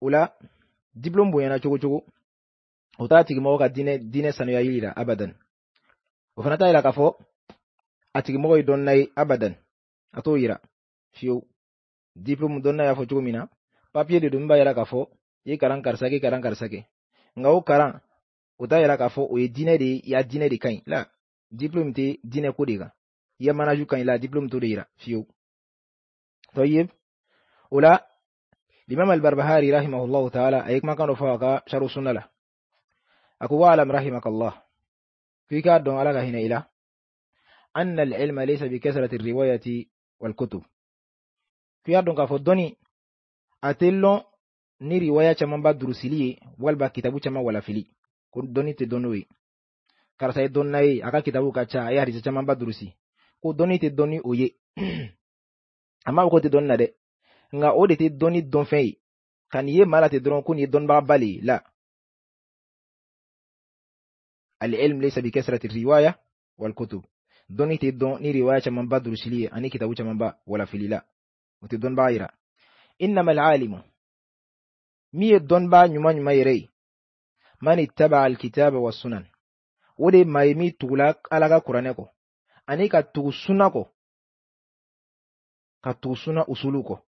o la diplôme bonyana cogo cogo o t'a tigimɔgɔ ka diinɛ diinɛ sanuyali yira abadan o fana t'a yira k'a fɔ a tigimɔgɔ ye dɔnna ye abadan a t'o yira fiyewu diplôme dɔnna y'a fɔ cogo min na papier de don min b'a yira k'a fɔ i ye karisa kɛ kalan karisa kɛ nka o kalan o t'a yira k'a fɔ o ye diinɛ de ye i ka diinɛ de ka ɲi la diplôme tɛ diinɛ ko de kan i ka manaju ka ɲi la diplôme t'o de yira fiyewu طيب o la الإمام البربهاري رحمه الله تعالى أيك ما كان رفاقا شر سنة له أكو أعلم رحمك الله كي كادون على هنا إلى أن العلم ليس بكثرة الرواية والكتب كي كادون كفدوني أتلون ni riwaya caman b'a durusili ye walima kitabu caman walafili ko dɔnni tɛ dɔn n'o ye karisa ye dɔnna ye a ka kitabu ka ca a ye hadisa caman ba durusi ko dɔnni tɛ dɔn ni o ye a m'a fɔ ko tɛ dɔnni na dɛ nga o de tɛ dɔnni dɔnfɛn ye ka nin ye maa la ten dɔrɔn ko nin ye dɔnnibagaba le ye la alilm laysa bikasrati riwaya walkutub dɔnni tɛ dɔn ni riwaya camanba durusili ye ani kitabu camanba walafili la o tɛ dɔnnibaga yira innama alalimu min ye dɔnnibaga ɲuman ɲuman yɛrɛ ye man ittaba alkitaba wasunan o de ye maa ye min tugula ala ka kuranɛ kɔ ani ka tugu sunna kɔ ka tugu suna usulu kɔ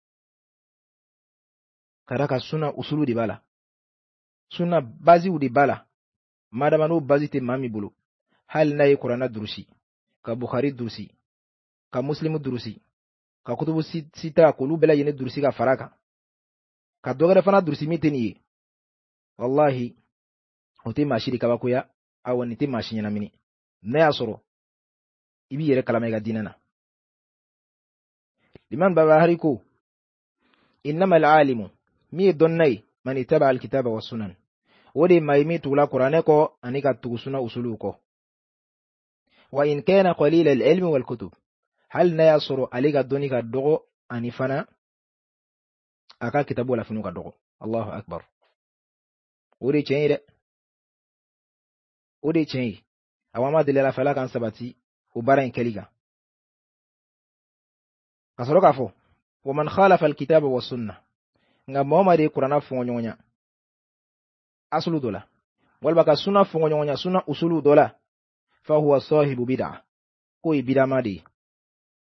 karaka suna usulu di bala suna bazi la. Sunna de Madama n'o bazi te mami bulu bolo, hali n'a ye durusi, ka bukhari durusi, ka muslimu durusi, ka kutubu sita kulu bela yene durusi ka faraka ka dogara fana durusi min tɛ nin ye, walahi o kabakoya, awa nin tɛ maa N'a y'a sɔrɔ i b'i kalama i dinana liman na. Imam Barbahari alimu مي دوني من يتبع الكتاب والسنن ولي ما يميت ولا قرانكو انيكا تغسنا اسلوكو وان كان قليل العلم والكتب هل نياصر عليك الدنيا كدغو انيفانا اكا كتاب ولا فنو كدغو الله اكبر ودي تشي ودي تشي اواما دلالا فلاك ان سباتي وبارين كليغا كسروك عفو ومن خالف الكتاب والسنه nka maa o maa de ye kuranna asulu dɔ la walima ka suna fɔngɔ ɲɔgɔnya suna usulu dɔ la fa huwa sahibu bid'a k'o ye bidama de ye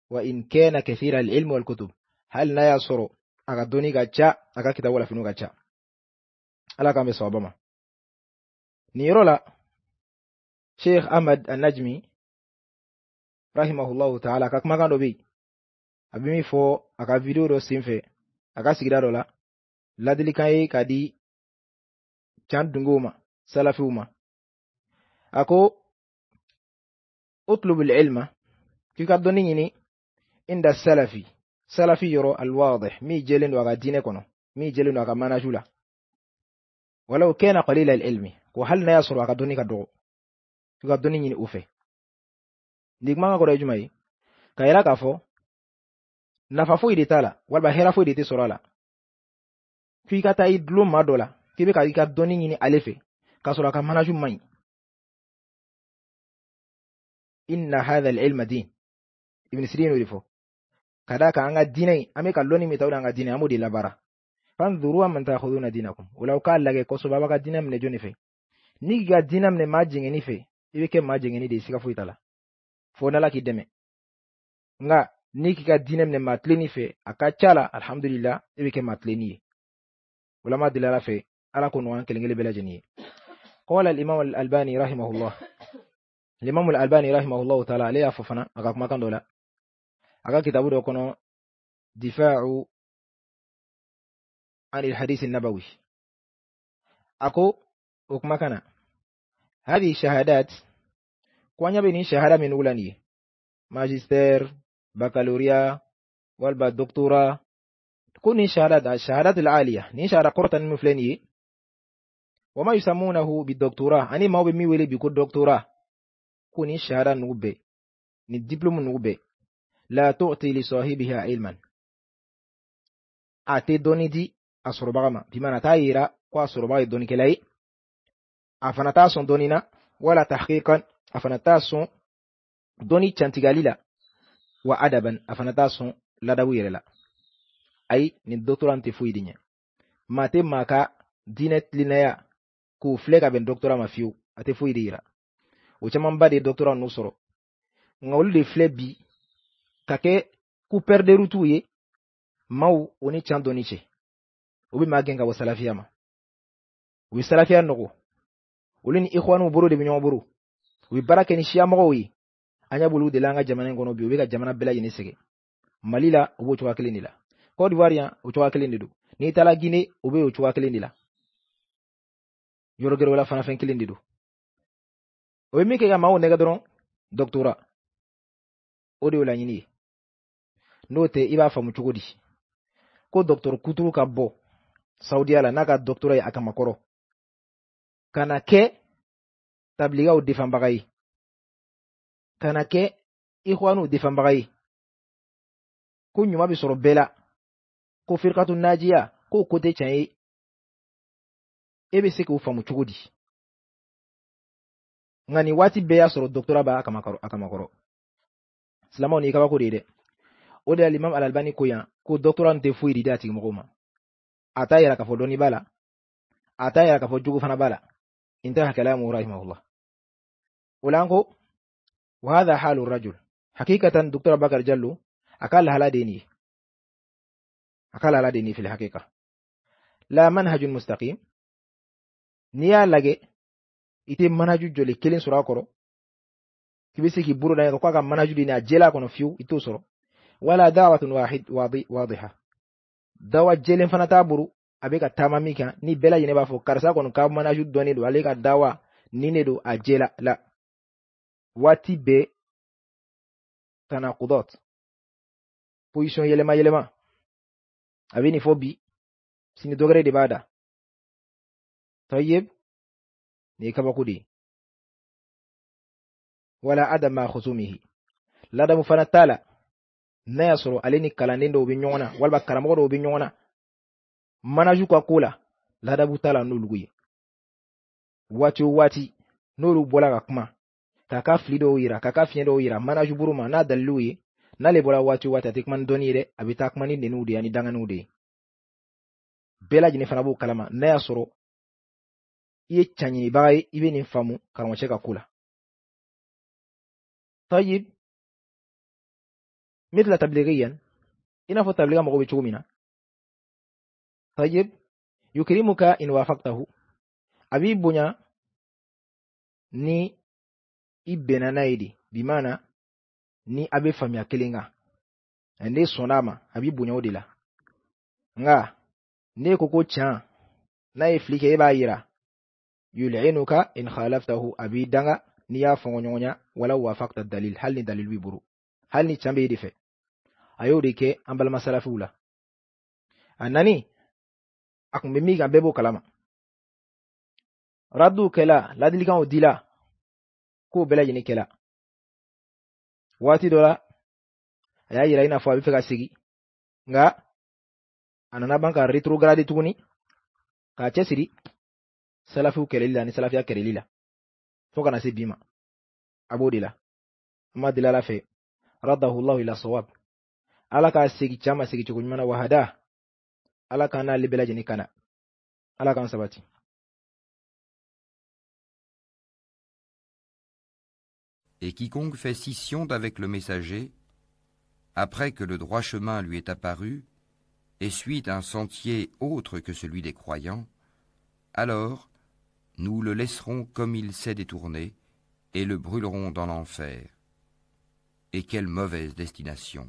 wa in kana kathira al wal kutub hali n'a y'a sɔrɔ a ka dɔnni ka ca a ka kitabu la finiw ka ca ala k'an bɛ sababa ma nin yɔrɔ la sheikh ahmad an-najmi rahimahullahu ta'ala ka kumakan dɔ bɛ yen a bɛ min fɔ a ka video dɔ senfɛ a ka sigida dɔ la ladilikan ye k'a di can dungow ma salafiw ma a ko utlubul ilma k'i ka dɔnni ɲini inda salafi salafi yɔrɔ alwadih min jɛlen don a ka diinɛ kɔnɔ min jɛlen don a ka manaju la walaw kana qalila ilmi ko hali n'a y'a sɔrɔ a ka dɔnni ka dɔgɔ k'i ka dɔnni ɲini o fɛ nin ka kɔrɔ ye jumɛn ye ka yira k'a fɔ nafa foyi de t'a la walima hɛra foyi de tɛ sɔrɔ a la f'i ka taa i dulon maa dɔ la k'i bɛ ka i ka dɔnni ɲini ale fɛ k'a sɔrɔ a ka manaju man ɲi inna hadha al din ibn sirin y'o de fɔ ka d'a kan an ka diinɛ in an bɛ ka lɔnni min ta o de an ka diinɛ an b'o de labaara fanzuru an man takhuduna dinakum o la u k'a lajɛ kosɛbɛ a b'a ka diinɛ minɛ jɔnni fɛ n'i ka diinɛ minɛ maa jɛngɛnni fɛ i bɛ kɛ maa jɛngɛnni de ye siga foyi t'a la fo n'ala k'i dɛmɛ nka n'i k'i ka diinɛ minɛ maa tilenni fɛ a ka c'a la alihamudulila i bɛ kɛ maa tilenni ye ولما دل في على كون وان كلين قال الامام الالباني رحمه الله الامام الالباني رحمه الله تعالى عليه ففنا أقاك ما كان دولا أقاك كتابه دو كونو دفاع عن الحديث النبوي اكو وكما كان هذه الشهادات كوانيا بني شهادة من أولاني ماجستير بكالوريا والبا دكتورا كن شهادة شهادة العالية نشارة قرطة من وما يسمونه بالدكتوراه أني ما هو بمي ولي بيكون دكتوراه كن شهادة نوبة الدبلوم نوبة لا تعطي لصاحبها علما أتي دوني دي أسربغما نتايرا تايرا وأسربغي دوني كلاي أفنتاسون دونينا ولا تحقيقا أفنتاسون دوني تشانتيغاليلا وأدبا أفنتاسون لدويرلا ayi ni doctora tɛ foyi de Mate maka dinet maa ka k'u fleka ben bɛn ma fiyewu a tɛ foyi de yira o camanba de ye doctora ninnu sɔrɔ de fle bi kake ku perde rutu ye maaw o chando niche. Ubi cɛ u bɛ maa gɛn ka bɔ salafiya ma u ye salafiya nɔgɔ olu ni ikhwanuw e bolo de binyo buru. Ubi barake ni siyamɔgɔw ye yi. ɲɛ b'olu de langa an jamana in bi ubi ka jamana bela yinisege. Malila mali la u Côte d'Ivoire o cogoya kelen de don n'i taara Guinée o bɛ o cogoya kelen de la yɔrɔ la fana fɛn kelen de don o bɛ min kɛ ka maaw doctorat o de y'o laɲini ye n'o tɛ i b'a faamu ko docteur Kutubu ka bɔ Saoudia la n'a ka doctorat ye a kamakɔrɔ ka na kɛ tablighaw défend-baga ye ka na kɛ Ikhwanw défend sɔrɔ bɛɛ ko firqatun najiya ko ko te chaye ebe se ko famu cugudi ngani wati be ya soro doctora ba akamakoro akamakoro silamaw ni kaba ko de de o de alimam alalbani ko yan ko doctora nte foyi dide a tigi mɔgɔw ma k'a fɔ dɔnni b'a la k'a fɔ jogo fana b'a la intaha kalamu rahimahullah o وهذا حال الرجل حقيقة دكتور بكر جلو أقال هلا ديني akala ala dini fil hakika la manhajun mustaqim n'i y'a lajɛ i manaju jole kelin sura koro kibisi k'i buru se k'i da ɲɛ kan k'a manaju dina jela kono fiu ito soro wala dawatun wahid wadi wadiha dawa jelen fana t'a bolo a ka tamamika ni bela yene b'a fo karsa kono ka manaju doni do ale ka dawa nine do ajela la waati bɛɛ tanakudat position yelema yelema abini fobi sini dogare de bada tayyib ni kaba kudi wala adama khusumihi lada fana tala na yasoro alini kalandendo ubinyona walba karamodo ubinyona manaju kwa kula lada tala nuluguye wati wati nuru bɔla kuma k'a ka fili dɔw yira k'a manaju buruma ma n'a dalilu N'ale bɔra waati waati a tɛ kuma dɔnni ye dɛ a bɛ taa kuma ni nɛniw de ye ani danganiw de ye bɛɛ lajɛlen fana b'u kalama n'a y'a sɔrɔ i ye caɲinibaga ye i bɛ nin faamu karamɔgɔcɛ ka ko la tayib mithla tablighiyan i n'a fɔ tabliga mɔgɔw bɛ cogo min na tayib yukrimuka in wafaqtahu a b'i bonya ni i bɛnna n'a ye de bi maana ni a bɛ faamuya kelen kan ne sɔnna a ma a b'i bonya o de la nka ne ko ko tiɲɛ n'a ye fili kɛ e b'a yira yul'inuka e in khalaftahu a b'i danga n'i y'a fɔn ɲɔgɔnya wala wafakta dalil hali ni dalil b'i bolo hali ni tiɲɛ bɛ e de fɛ a y'o de kɛ an balima salafiw la a nani a kun bɛ min kan bɛɛ b'o kalama radduw kɛla ladilikanw dila kow bɛɛ lajɛlen kɛla wati dola la y'a yira i n'a fɔ a bɛ fɛ ka a nana retrograde tuguni k'a chesiri salafiw kɛlɛli ni salafia kɛlɛli la fo kana se bi ma a b'o la fe ala radahu allah ila sawab ala k'a segi caaman segi cogo na wahada ala k'an n'ale bɛɛ ala k'an sabati Et quiconque fait scission d'avec le messager, après que le droit chemin lui est apparu, et suit un sentier autre que celui des croyants, alors nous le laisserons comme il s'est détourné, et le brûlerons dans l'enfer. Et quelle mauvaise destination